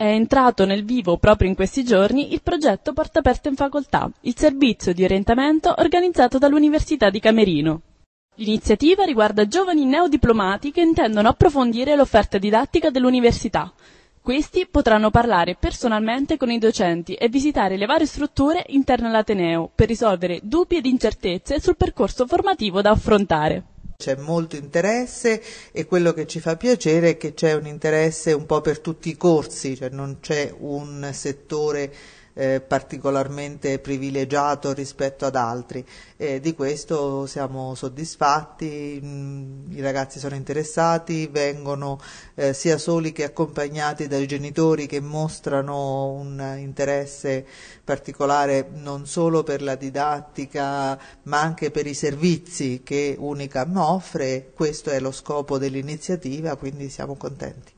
È entrato nel vivo proprio in questi giorni il progetto Porta Aperta in Facoltà, il servizio di orientamento organizzato dall'Università di Camerino. L'iniziativa riguarda giovani neodiplomati che intendono approfondire l'offerta didattica dell'università. Questi potranno parlare personalmente con i docenti e visitare le varie strutture interne all'Ateneo per risolvere dubbi ed incertezze sul percorso formativo da affrontare c'è molto interesse e quello che ci fa piacere è che c'è un interesse un po' per tutti i corsi, cioè non c'è un settore eh, particolarmente privilegiato rispetto ad altri e di questo siamo soddisfatti, mm, i ragazzi sono interessati, vengono eh, sia soli che accompagnati dai genitori che mostrano un interesse particolare non solo per la didattica ma anche per i servizi che Unicam offre, questo è lo scopo dell'iniziativa, quindi siamo contenti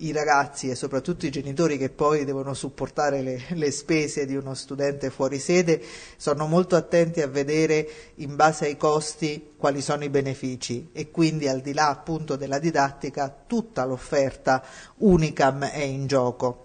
i ragazzi e soprattutto i genitori che poi devono supportare le, le, spese di uno studente fuori sede sono molto attenti a vedere in base ai costi quali sono i benefici e quindi al di là appunto della didattica tutta l'offerta Unicam è in gioco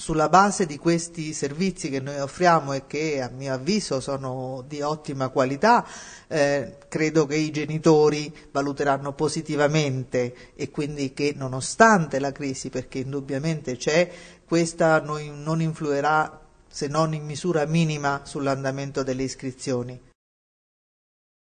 sulla base di questi servizi che noi offriamo e che a mio avviso sono di ottima qualità, eh, credo che i genitori valuteranno positivamente e quindi che nonostante la crisi, perché indubbiamente c'è, questa non influirà se non in misura minima sull'andamento delle iscrizioni.